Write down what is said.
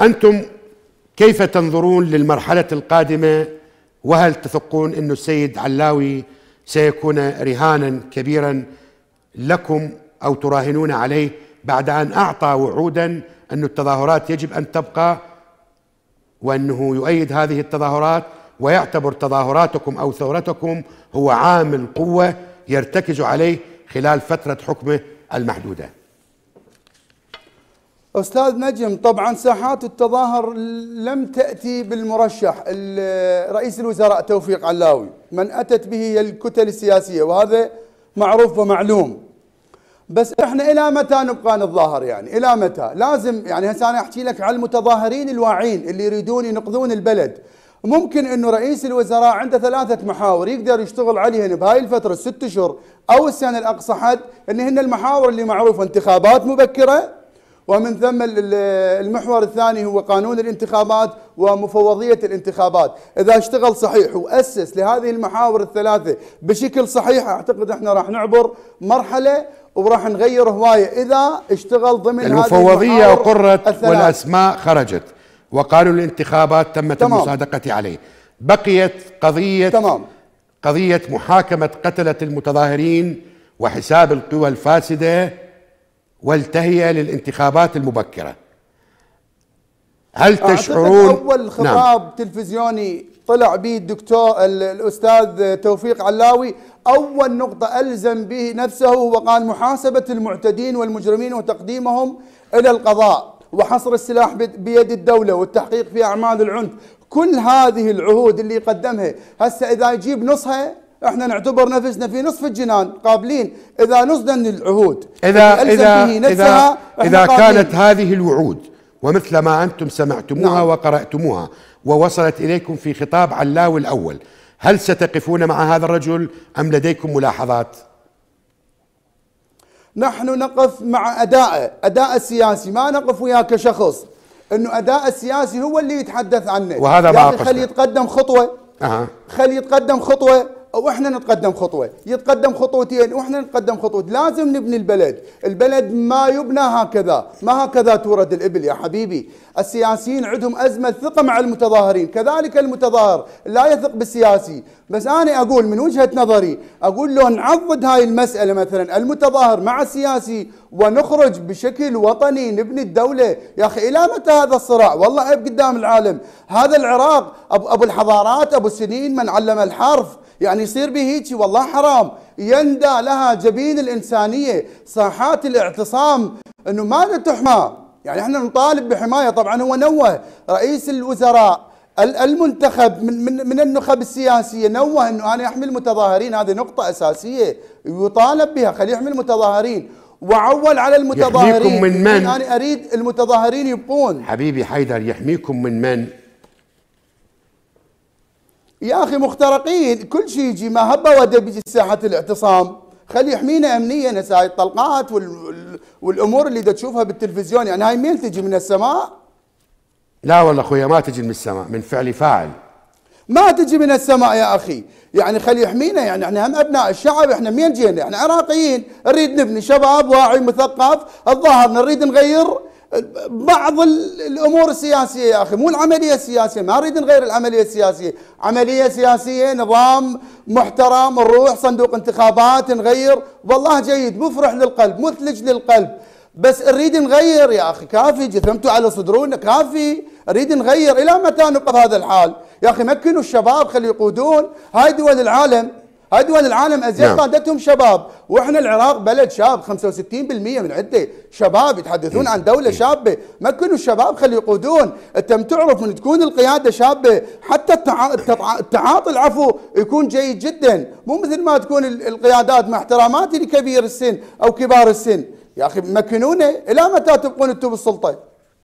أنتم كيف تنظرون للمرحلة القادمة وهل تثقون أن السيد علاوي سيكون رهانا كبيرا لكم أو تراهنون عليه بعد أن أعطى وعودا أن التظاهرات يجب أن تبقى وأنه يؤيد هذه التظاهرات ويعتبر تظاهراتكم أو ثورتكم هو عامل قوة يرتكز عليه خلال فترة حكمه المحدودة استاذ نجم طبعا ساحات التظاهر لم تاتي بالمرشح رئيس الوزراء توفيق علاوي من اتت به هي الكتل السياسيه وهذا معروف ومعلوم بس احنا الى متى نبقى نتظاهر يعني الى متى لازم يعني هسه انا احكي لك على المتظاهرين الواعين اللي يريدون ينقذون البلد ممكن انه رئيس الوزراء عنده ثلاثه محاور يقدر يشتغل عليهن بهاي الفتره الست اشهر او السنه الاقصى حد ان هن المحاور اللي معروفه انتخابات مبكره ومن ثم المحور الثاني هو قانون الانتخابات ومفوضية الانتخابات إذا اشتغل صحيح وأسس لهذه المحاور الثلاثة بشكل صحيح أعتقد احنا راح نعبر مرحلة وراح نغير هواية إذا اشتغل ضمن المفوضية هذه أقرت الثلاثة. والأسماء خرجت وقانون الانتخابات تمت تمام. المصادقة عليه بقيت قضية تمام. قضية محاكمة قتلة المتظاهرين وحساب القوى الفاسدة والتهيئة للانتخابات المبكره هل تشعرون اول نعم. خطاب نعم. تلفزيوني طلع به الدكتور الاستاذ توفيق علاوي اول نقطه الزم به نفسه وقال محاسبه المعتدين والمجرمين وتقديمهم الى القضاء وحصر السلاح بيد الدوله والتحقيق في اعمال العنف كل هذه العهود اللي قدمها هسه اذا يجيب نصها احنا نعتبر نفسنا في نصف الجنان قابلين اذا نصدنا من العهود اذا اذا اذا, إذا كانت هذه الوعود ومثل ما انتم سمعتموها نعم. وقراتموها ووصلت اليكم في خطاب علاوي الاول هل ستقفون مع هذا الرجل ام لديكم ملاحظات؟ نحن نقف مع ادائه، اداء السياسي ما نقف وياه كشخص انه اداء السياسي هو اللي يتحدث عنه وهذا ما خلي يتقدم خطوه أه. خلي يتقدم خطوه واحنا نتقدم خطوه، يتقدم خطوتين واحنا نتقدم خطوه، لازم نبني البلد، البلد ما يبنى هكذا، ما هكذا تورد الابل يا حبيبي، السياسيين عندهم ازمه ثقه مع المتظاهرين، كذلك المتظاهر لا يثق بالسياسي، بس انا اقول من وجهه نظري اقول لو نعضد هاي المساله مثلا المتظاهر مع السياسي ونخرج بشكل وطني نبني الدوله، يا اخي الى متى هذا الصراع؟ والله عيب قدام العالم، هذا العراق ابو الحضارات ابو السنين من علم الحرف يعني يصير به هيك والله حرام يندى لها جبين الإنسانية ساحات الاعتصام أنه ما تحمى يعني احنا نطالب بحماية طبعا هو نوه رئيس الوزراء المنتخب من من من النخب السياسيه نوه انه انا احمي المتظاهرين هذه نقطه اساسيه يطالب بها خليه يحمي المتظاهرين وعول على المتظاهرين يحميكم من من؟ انا يعني اريد المتظاهرين يبقون حبيبي حيدر يحميكم من من؟ يا اخي مخترقين كل شيء يجي ما هبه ودب بيجي ساحه الاعتصام خلي يحمينا امنيا هسه هاي الطلقات وال... والامور اللي دا تشوفها بالتلفزيون يعني هاي منين تجي من السماء؟ لا والله اخويا ما تجي من السماء من فعل فاعل ما تجي من السماء يا اخي يعني خلي يحمينا يعني احنا هم ابناء الشعب احنا منين جينا؟ احنا عراقيين نريد نبني شباب واعي مثقف الظاهر نريد نغير بعض الامور السياسيه يا اخي مو العمليه السياسيه ما نريد نغير العمليه السياسيه، عمليه سياسيه نظام محترم نروح صندوق انتخابات نغير والله جيد مفرح للقلب مثلج للقلب بس نريد نغير يا اخي كافي جثمتوا على صدرونا كافي نريد نغير الى متى نبقى هذا الحال؟ يا اخي مكنوا الشباب خلي يقودون هاي دول العالم هاي دول العالم ازيد نعم. قادتهم نعم. شباب واحنا العراق بلد شاب 65% من عده شباب يتحدثون عن دوله شابه ما كانوا الشباب خلوا يقودون انت تعرف من تكون القياده شابه حتى التعاطي العفو يكون جيد جدا مو مثل ما تكون القيادات مع احتراماتي لكبير السن او كبار السن يا اخي مكنونه الى متى تبقون انتم بالسلطه